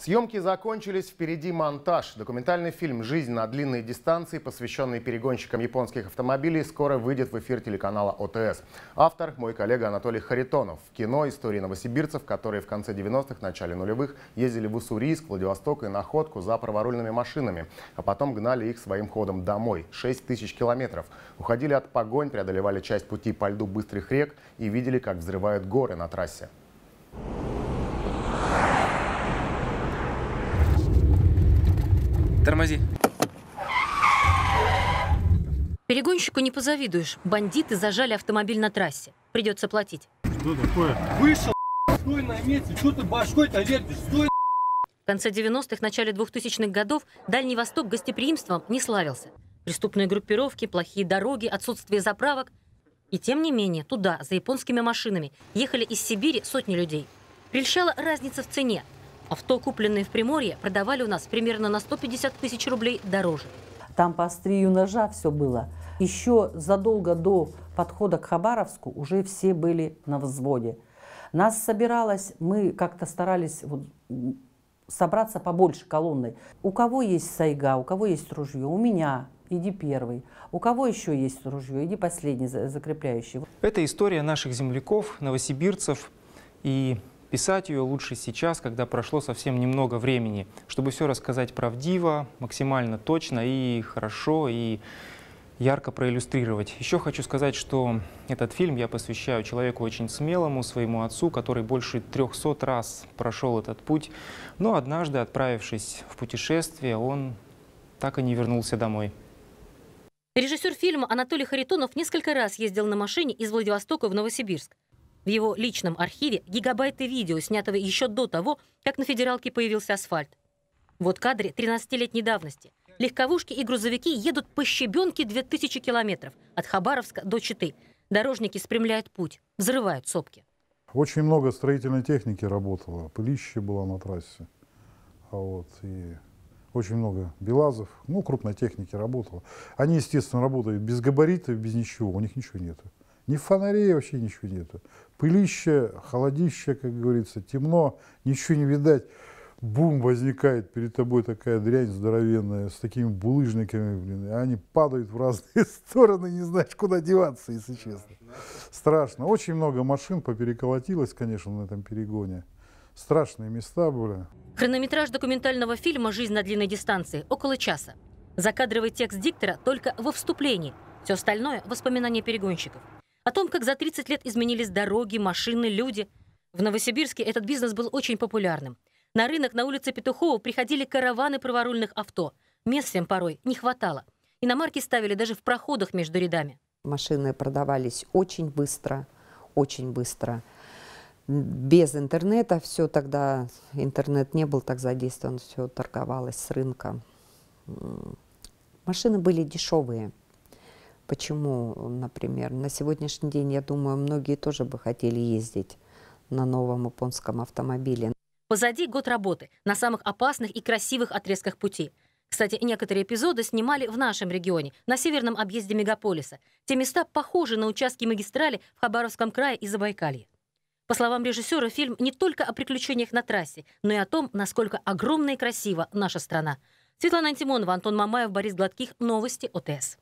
Съемки закончились, впереди монтаж. Документальный фильм «Жизнь на длинной дистанции», посвященный перегонщикам японских автомобилей, скоро выйдет в эфир телеканала ОТС. Автор – мой коллега Анатолий Харитонов. В кино истории новосибирцев, которые в конце 90-х, начале нулевых ездили в Уссурийск, Владивосток и Находку за праворульными машинами, а потом гнали их своим ходом домой – 6 тысяч километров. Уходили от погонь, преодолевали часть пути по льду быстрых рек и видели, как взрывают горы на трассе. Тормози. Перегонщику не позавидуешь. Бандиты зажали автомобиль на трассе. Придется платить. Что такое? Вышел, стой на месте. Что ты башкой-то Стой, В конце 90-х, начале 2000-х годов Дальний Восток гостеприимством не славился. Преступные группировки, плохие дороги, отсутствие заправок. И тем не менее, туда, за японскими машинами, ехали из Сибири сотни людей. Прельщала разница в цене. Авто, купленные в Приморье, продавали у нас примерно на 150 тысяч рублей дороже. Там по острию ножа все было. Еще задолго до подхода к Хабаровску уже все были на взводе. Нас собиралось, мы как-то старались вот, собраться побольше колонной. У кого есть сайга, у кого есть ружье, у меня иди первый. У кого еще есть ружье, иди последний, закрепляющий. Это история наших земляков, новосибирцев и Писать ее лучше сейчас, когда прошло совсем немного времени, чтобы все рассказать правдиво, максимально точно и хорошо, и ярко проиллюстрировать. Еще хочу сказать, что этот фильм я посвящаю человеку очень смелому, своему отцу, который больше 300 раз прошел этот путь, но однажды, отправившись в путешествие, он так и не вернулся домой. Режиссер фильма Анатолий Харитонов несколько раз ездил на машине из Владивостока в Новосибирск. В его личном архиве гигабайты видео, снятого еще до того, как на федералке появился асфальт. Вот кадры 13-летней давности. Легковушки и грузовики едут по щебенке 2000 километров от Хабаровска до Читы. Дорожники спрямляют путь, взрывают сопки. Очень много строительной техники работало. Пылище было на трассе. А вот, и очень много белазов, ну, крупной техники работало. Они, естественно, работают без габаритов, без ничего, у них ничего нету. Ни фонарей вообще ничего нету. Пылище, холодище, как говорится, темно, ничего не видать. Бум возникает перед тобой такая дрянь здоровенная с такими булыжниками, блин, и они падают в разные стороны, не знаешь, куда деваться, если честно. Страшно. Очень много машин попереколотилось, конечно, на этом перегоне. Страшные места были. Хронометраж документального фильма «Жизнь на длинной дистанции» около часа. Закадровый текст диктора только во вступлении. Все остальное – воспоминания перегонщиков. О том, как за 30 лет изменились дороги, машины, люди. В Новосибирске этот бизнес был очень популярным. На рынок на улице Петухова приходили караваны праворульных авто. Мест всем порой не хватало. Иномарки ставили даже в проходах между рядами. Машины продавались очень быстро, очень быстро. Без интернета все тогда, интернет не был так задействован, все торговалось с рынка. Машины были дешевые. Почему, например, на сегодняшний день, я думаю, многие тоже бы хотели ездить на новом японском автомобиле. Позади год работы на самых опасных и красивых отрезках пути. Кстати, некоторые эпизоды снимали в нашем регионе, на северном объезде мегаполиса. Те места похожи на участки магистрали в Хабаровском крае и Забайкалье. По словам режиссера, фильм не только о приключениях на трассе, но и о том, насколько огромна и красива наша страна. Светлана Антимонова, Антон Мамаев, Борис Гладких. Новости ОТС.